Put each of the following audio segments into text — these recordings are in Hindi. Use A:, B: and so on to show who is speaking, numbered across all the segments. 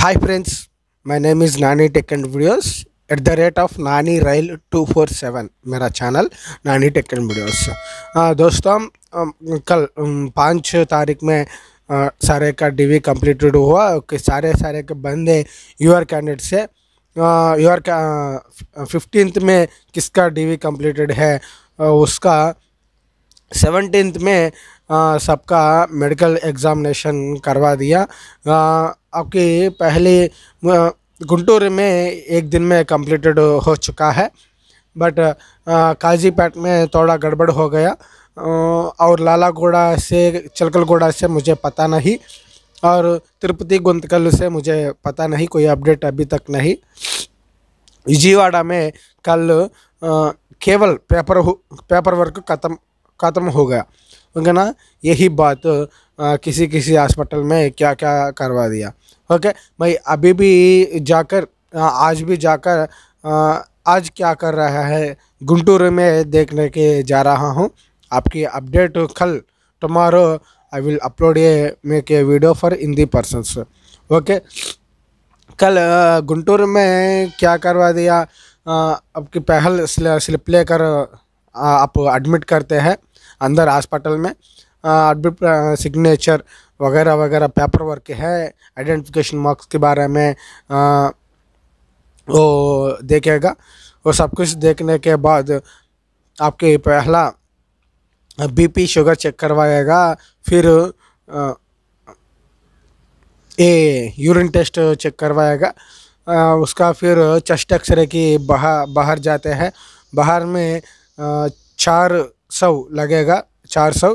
A: high my name is Nani tech and Tech at the rate of Nani of two four seven मेरा channel Nani tech and videos दोस्तों कल पाँच तारीख में आ, सारे का डीवी कंप्लीटेड हुआ कि सारे सारे के बंदे यूआर कैंडिडेट से यूआर का फिफ्टींथ में किसका डीवी कंप्लीटेड है उसका सेवनटीन्थ में सबका मेडिकल एग्ज़ामिनेशन करवा दिया आपके पहले गुंटूर में एक दिन में कंप्लीटेड हो चुका है बट काजीपेट में थोड़ा गड़बड़ हो गया और लालागोड़ा से चलकलगोड़ा से मुझे पता नहीं और तिरुपति गुंतकल से मुझे पता नहीं कोई अपडेट अभी तक नहीं विजयवाड़ा में कल आ, केवल पेपर पेपर वर्क खत्म खत्म हो गया ओके ना यही बात आ, किसी किसी हॉस्पिटल में क्या क्या करवा दिया ओके भाई अभी भी जाकर आज भी जाकर आज क्या कर रहा है गुंटूर में देखने के जा रहा हूँ आपकी अपडेट कल tomorrow I will upload a make a video for Hindi persons okay कल गुंटूर में क्या करवा दिया आपकी पहल स्लिप लेकर आप एडमिट करते हैं अंदर हॉस्पिटल में एडमिट सिग्नेचर वगैरह वगैरह पेपर वर्क है आइडेंटिफिकेशन मार्क्स के बारे में आ, वो देखेगा वो सब कुछ देखने के बाद आपके पहला बीपी शुगर चेक करवाएगा फिर ए यूरिन टेस्ट चेक करवाएगा उसका फिर चेस्ट एक्सरे की बाहर बाहर जाते हैं बाहर में चार सौ लगेगा चार सौ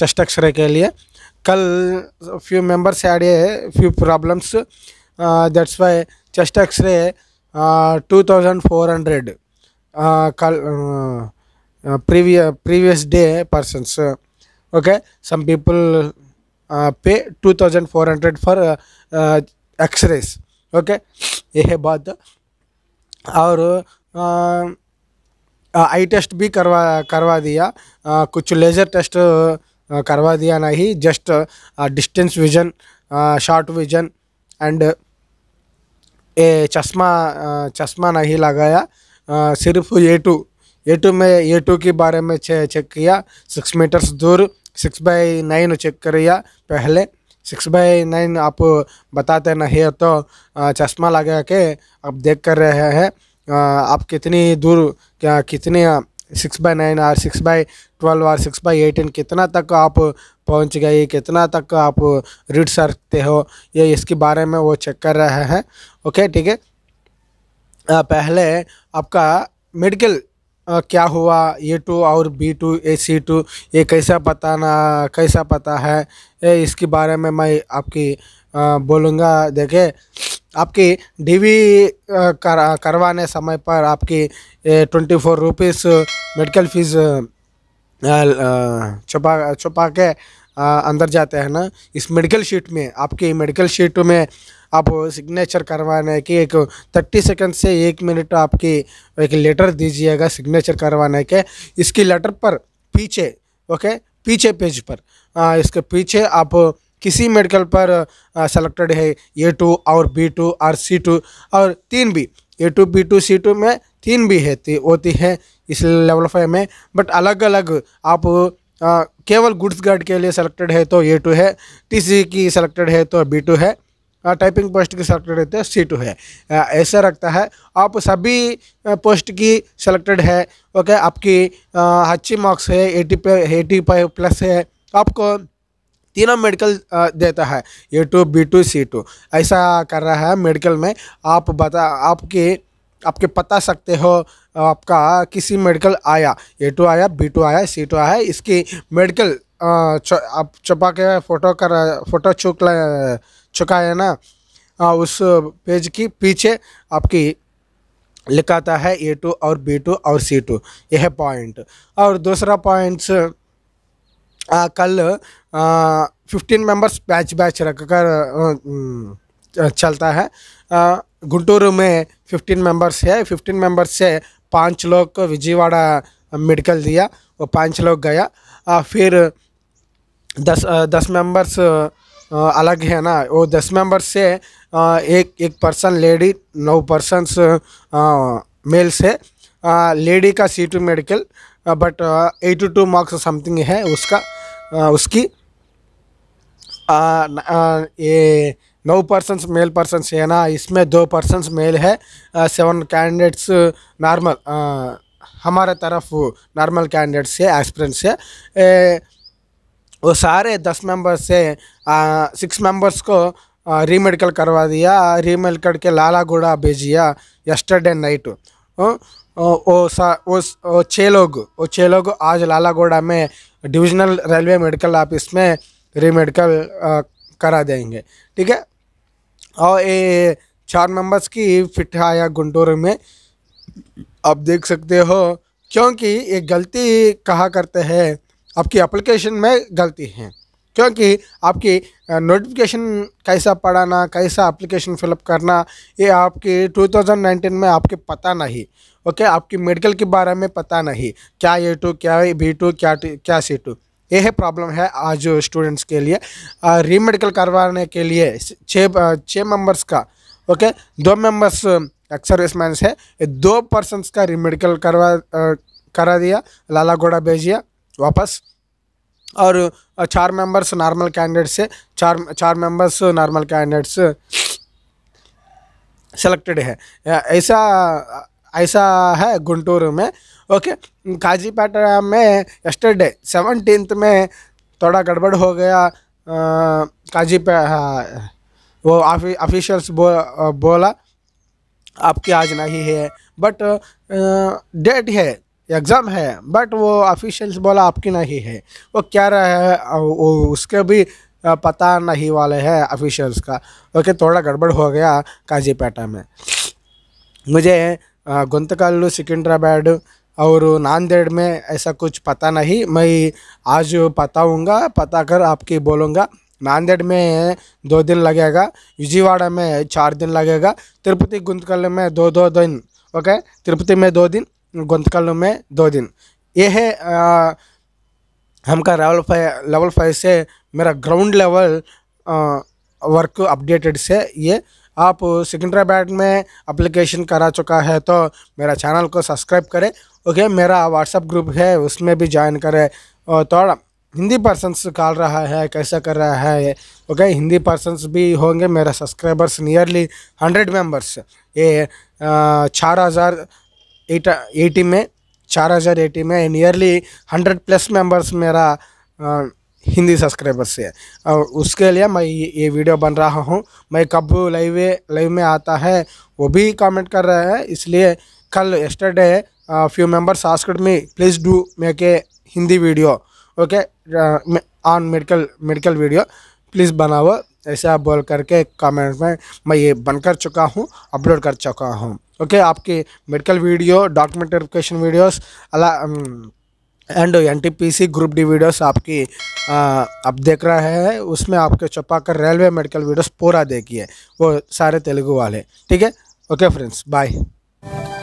A: चेस्ट एक्सरे के लिए कल फ्यू मेंबर्स ऐड है few problems that's why chest x ray two thousand four hundred कल previous previous day persons okay some people pay two thousand four hundred for uh, okay यह बात और आई टेस्ट भी करवा करवा दिया कुछ लेज़र टेस्ट करवा दिया नहीं just distance vision short vision and a चश्मा चश्मा नहीं लगाया सिर्फ ए टू ए टू में ए टू के बारे में चेक किया सिक्स मीटर्स दूर सिक्स बाई नाइन चेक करिया पहले सिक्स बाई नाइन आप बताते नहीं तो चश्मा लगा के आप देख कर रहे हैं आप कितनी दूर क्या कितने six by nine or six by twelve or six by eighteen कितना तक आप पहुंच गए कितना तक आप रीड सकते हो ये इसके बारे में वो चेक कर रहे हैं ओके ठीक है पहले आपका मेडिकल क्या हुआ ए टू और B two A C two ये कैसा पता ना कैसा पता है ये इसके बारे में मैं आपकी बोलूँगा देखे आपके डीवी कर, करवाने समय पर आपकी twenty four rupees medical fees छुपा छुपा के अंदर जाते हैं ना इस मेडिकल शीट में आपकी मेडिकल शीट में आप सिग्नेचर करवाने की एक थर्टी सेकंड से एक मिनट आपकी एक लेटर दीजिएगा सिग्नेचर करवाने के इसकी लेटर पर पीछे ओके पीछे पेज पर आ, इसके पीछे आप किसी मेडिकल पर सेलेक्टेड है ए टू और बी टू और सी टू और तीन भी A two B two C two में तीन भी है होती है इस लेवल फाइव में बट अलग अलग आप आ, केवल गुड्स गार्ड के लिए सेलेक्टेड है तो ए टू है टी की सेलेक्टेड है तो बी टू है टाइपिंग पोस्ट की सेलेक्टेड है तो सी टू है ऐसा रखता है आप सभी पोस्ट की सेलेक्टेड है ओके आपकी अच्छी मार्क्स है एटी पे एटी फाइव प्लस है आपको तीनों मेडिकल देता है A two B two C two ऐसा कर रहा है मेडिकल में आप बता आपके आपके पता सकते हो आपका किसी मेडिकल आया ए टू आया बी टू आया सी टू आया इसकी मेडिकल आप छुपा के फ़ोटो कर फोटो चुक चुका है ना आ, उस पेज की पीछे आपकी लिखाता है ए टू और बी टू और सी टू यह पॉइंट और दूसरा पॉइंट्स कल फिफ्टीन मेंबर्स बैच बैच रख कर चलता है गुंटूर में फिफ्टीन मेंबर्स है फिफ्टीन मेंबर्स से पांच लोग को विजयवाड़ा मेडिकल दिया वो पांच लोग गया आ, फिर दस दस मेंबर्स अलग है ना वो दस मेंबर्स से एक एक पर्सन लेडी नौ पर्सनस मेल से लेडी का C two medical but eighty two marks something है उसका uh, उसकी uh, uh, ये नौ परसेंट्स मेल पर्सनस है ना इसमें दो पर्सनस मेल है सेवन कैंडिडेट्स नॉर्मल हमारे तरफ नॉर्मल कैंडिडेट्स है एक्सपीरियंस है वो सारे दस मेंबर्स से सिक्स मेंबर्स को रीमेडिकल करवा दिया रीमेडिकल के लाला गुड़ा भेजिया यस्टरडे नाइट वो ओ छः लोग वो छः लोग आज लालागोड़ा में डिविजनल रेलवे मेडिकल ऑफिस में री मेडिकल करा देंगे ठीक है और ये चार मेंबर्स की फिट आया गुंटूर में आप देख सकते हो क्योंकि ये गलती कहा करते हैं आपकी एप्लीकेशन में गलती है क्योंकि आपकी नोटिफिकेशन कैसा पढ़ाना कैसा एप्लीकेशन फिलअप करना ये आपकी 2019 में आपके पता नहीं ओके आपकी मेडिकल के बारे में पता नहीं क्या ए टू क्या बी टू क्या क्या सी टू यह प्रॉब्लम है आज स्टूडेंट्स के लिए री मेडिकल करवाने के लिए छः छः मेंबर्स का ओके दो मेंबर्स एक्स सर्विसमैन है दो पर्सनस का री मेडिकल करवा करा दिया लाला घोड़ा भेजिया वापस और चार मेंबर्स नॉर्मल कैंडिडेट्स है चार चार मेंबर्स नॉर्मल कैंडिडेट्स सेलेक्टेड है ऐसा ऐसा है गुंटूर में ओके काजीपेटा में यस्टरडे सेवनटीन में थोड़ा गड़बड़ हो गया काजी पे वो ऑफिशियल्स बो, बोला आपकी आज नहीं है बट डेट है एग्ज़ाम है बट वो ऑफिशियल्स बोला आपकी नहीं है वो क्या रहा है वो उसके भी पता नहीं वाले हैं ऑफिशियल्स का ओके थोड़ा गड़बड़ हो गया काजीपेटा में मुझे गुंतकल सिकंदराबाद और नांदेड़ में ऐसा कुछ पता नहीं मैं आज हूँ पता कर आपकी बोलूँगा नांदेड़ में दो दिन लगेगा विजयवाड़ा में चार दिन लगेगा तिरुपति गुंतकल में दो दो दिन ओके तिरुपति में दो दिन गुंतकल में दो दिन ये है हमका लेवल फाइव लेवल फाइव से मेरा ग्राउंड लेवल वर्क अपडेटेड से ये आप सिकंदराबाद में अप्लीकेशन करा चुका है तो मेरा चैनल को सब्सक्राइब करें ओके मेरा व्हाट्सअप ग्रुप है उसमें भी ज्वाइन करें तो और थोड़ा हिंदी पर्सनस काल रहा है कैसा कर रहा है ओके हिंदी पर्सनस भी होंगे मेरा सब्सक्राइबर्स नियरली हंड्रेड मेंबर्स ये चार हज़ार एट एटी में चार हज़ार एटी में नियरली हंड्रेड प्लस मेंबर्स मेरा आ, हिंदी सब्सक्राइबर से और उसके लिए मैं ये वीडियो बन रहा हूँ मैं कब लाइव लाइव में आता है वो भी कमेंट कर रहे हैं इसलिए कल yesterday few members asked me please do make a Hindi video okay on medical medical video please बनाओ ऐसा बोल करके कमेंट में मैं ये बन कर चुका हूँ अपलोड कर चुका हूँ ओके आपके medical video document application videos अला and NTPC group D videos आपकी आ, आप देख रहे हैं उसमें आपके छपाकर रेलवे मेडिकल वीडियोस पूरा देखिए वो सारे तेलुगु वाले ठीक है ओके फ्रेंड्स बाय